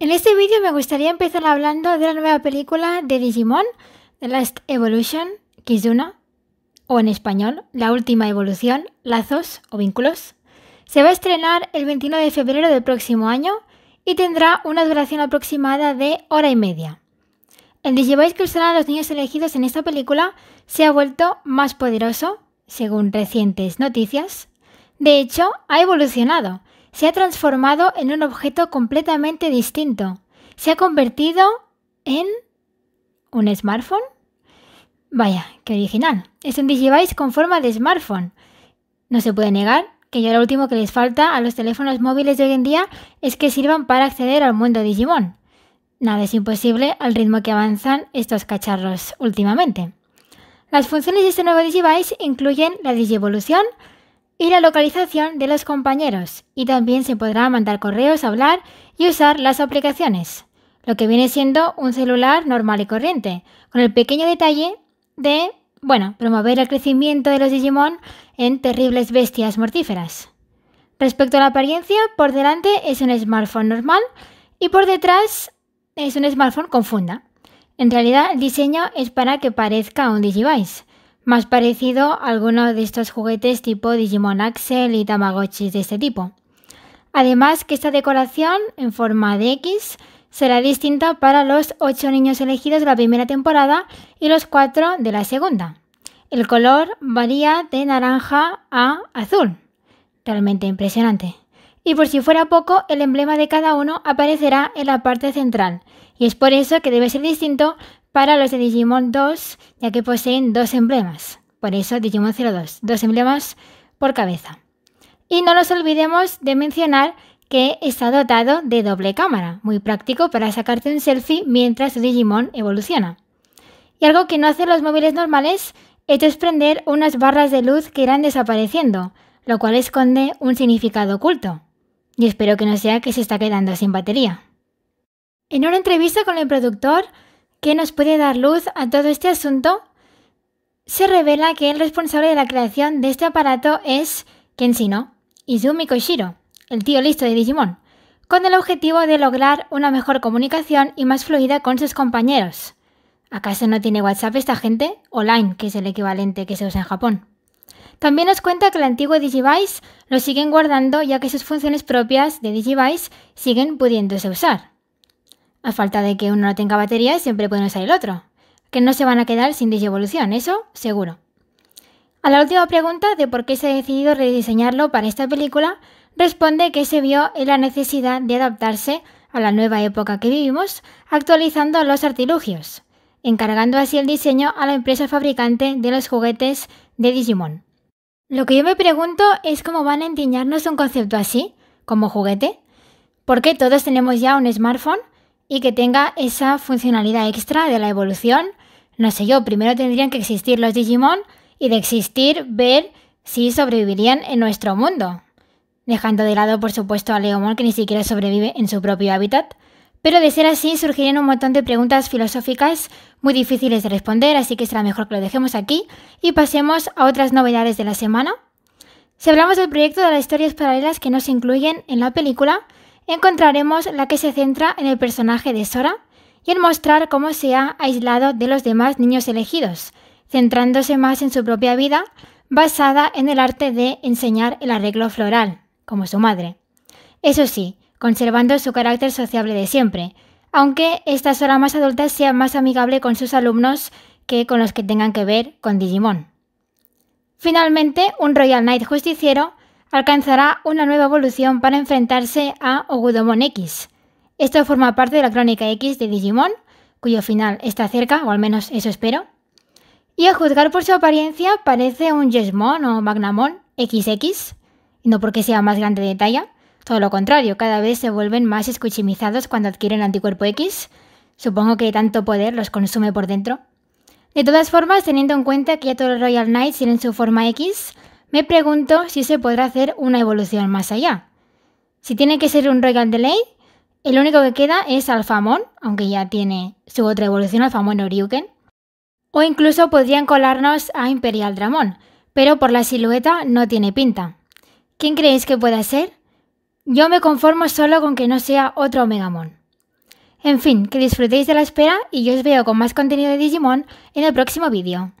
En este vídeo me gustaría empezar hablando de la nueva película de Digimon, The Last Evolution, Kizuna, o en español, La Última Evolución, Lazos o Vínculos. Se va a estrenar el 29 de febrero del próximo año y tendrá una duración aproximada de hora y media. El Digivice que usarán los niños elegidos en esta película se ha vuelto más poderoso, según recientes noticias. De hecho, ha evolucionado se ha transformado en un objeto completamente distinto. Se ha convertido en un smartphone. Vaya, qué original. Es un digivice con forma de smartphone. No se puede negar que ya lo último que les falta a los teléfonos móviles de hoy en día es que sirvan para acceder al mundo Digimon. Nada es imposible al ritmo que avanzan estos cacharros últimamente. Las funciones de este nuevo Digivice incluyen la digievolución, y la localización de los compañeros, y también se podrá mandar correos, hablar y usar las aplicaciones, lo que viene siendo un celular normal y corriente, con el pequeño detalle de, bueno, promover el crecimiento de los Digimon en terribles bestias mortíferas. Respecto a la apariencia, por delante es un smartphone normal y por detrás es un smartphone con funda. En realidad, el diseño es para que parezca un Digivice, más parecido a alguno de estos juguetes tipo Digimon Axel y Tamagotchis de este tipo. Además que esta decoración en forma de X será distinta para los 8 niños elegidos de la primera temporada y los 4 de la segunda. El color varía de naranja a azul. Realmente impresionante. Y por si fuera poco, el emblema de cada uno aparecerá en la parte central, y es por eso que debe ser distinto para los de Digimon 2, ya que poseen dos emblemas. Por eso Digimon 02, dos emblemas por cabeza. Y no nos olvidemos de mencionar que está dotado de doble cámara, muy práctico para sacarte un selfie mientras tu Digimon evoluciona. Y algo que no hacen los móviles normales es prender unas barras de luz que irán desapareciendo, lo cual esconde un significado oculto. Y espero que no sea que se está quedando sin batería. En una entrevista con el productor, que nos puede dar luz a todo este asunto, se revela que el responsable de la creación de este aparato es no? Izumi Koshiro, el tío listo de Digimon, con el objetivo de lograr una mejor comunicación y más fluida con sus compañeros. ¿Acaso no tiene WhatsApp esta gente? O Line, que es el equivalente que se usa en Japón. También nos cuenta que el antiguo Digivice lo siguen guardando ya que sus funciones propias de Digivice siguen pudiéndose usar. A falta de que uno no tenga batería, siempre pueden usar el otro. Que no se van a quedar sin disevolución, eso seguro. A la última pregunta de por qué se ha decidido rediseñarlo para esta película, responde que se vio en la necesidad de adaptarse a la nueva época que vivimos, actualizando los artilugios, encargando así el diseño a la empresa fabricante de los juguetes de Digimon. Lo que yo me pregunto es cómo van a entiñarnos un concepto así, como juguete. ¿Por qué todos tenemos ya un smartphone y que tenga esa funcionalidad extra de la evolución. No sé yo, primero tendrían que existir los Digimon y de existir ver si sobrevivirían en nuestro mundo. Dejando de lado, por supuesto, a Leomon que ni siquiera sobrevive en su propio hábitat. Pero de ser así surgirían un montón de preguntas filosóficas muy difíciles de responder, así que será mejor que lo dejemos aquí y pasemos a otras novedades de la semana. Si hablamos del proyecto de las historias paralelas que no se incluyen en la película, encontraremos la que se centra en el personaje de Sora y en mostrar cómo se ha aislado de los demás niños elegidos, centrándose más en su propia vida basada en el arte de enseñar el arreglo floral, como su madre. Eso sí, conservando su carácter sociable de siempre, aunque esta Sora más adulta sea más amigable con sus alumnos que con los que tengan que ver con Digimon. Finalmente, un Royal Knight justiciero alcanzará una nueva evolución para enfrentarse a Ogudomon X. Esto forma parte de la crónica X de Digimon, cuyo final está cerca, o al menos eso espero. Y a juzgar por su apariencia, parece un Yesmon o Magnamon XX, no porque sea más grande de talla, todo lo contrario, cada vez se vuelven más escuchimizados cuando adquieren anticuerpo X. Supongo que tanto poder los consume por dentro. De todas formas, teniendo en cuenta que ya todos los Royal Knights tienen su forma X, me pregunto si se podrá hacer una evolución más allá. Si tiene que ser un Royal Delay, el único que queda es Alfamon, aunque ya tiene su otra evolución Alfamon Oriuken. O incluso podrían colarnos a Imperial Dramon, pero por la silueta no tiene pinta. ¿Quién creéis que pueda ser? Yo me conformo solo con que no sea otro Omegamon. En fin, que disfrutéis de la espera y yo os veo con más contenido de Digimon en el próximo vídeo.